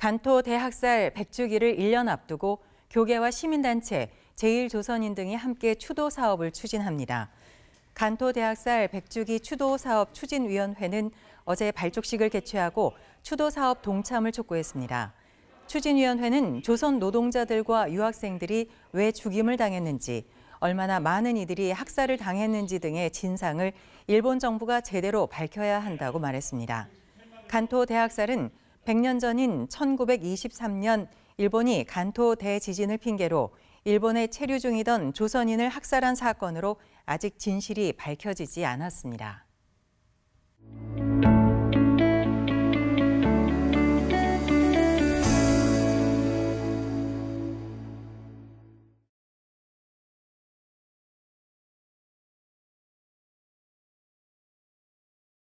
간토 대학살 100주기를 1년 앞두고 교계와 시민단체, 제1조선인 등이 함께 추도 사업을 추진합니다. 간토 대학살 100주기 추도 사업 추진위원회는 어제 발족식을 개최하고 추도 사업 동참을 촉구했습니다. 추진위원회는 조선 노동자들과 유학생들이 왜 죽임을 당했는지, 얼마나 많은 이들이 학살을 당했는지 등의 진상을 일본 정부가 제대로 밝혀야 한다고 말했습니다. 간토 대학살은 100년 전인 1923년 일본이 간토 대지진을 핑계로 일본에 체류 중이던 조선인을 학살한 사건으로 아직 진실이 밝혀지지 않았습니다.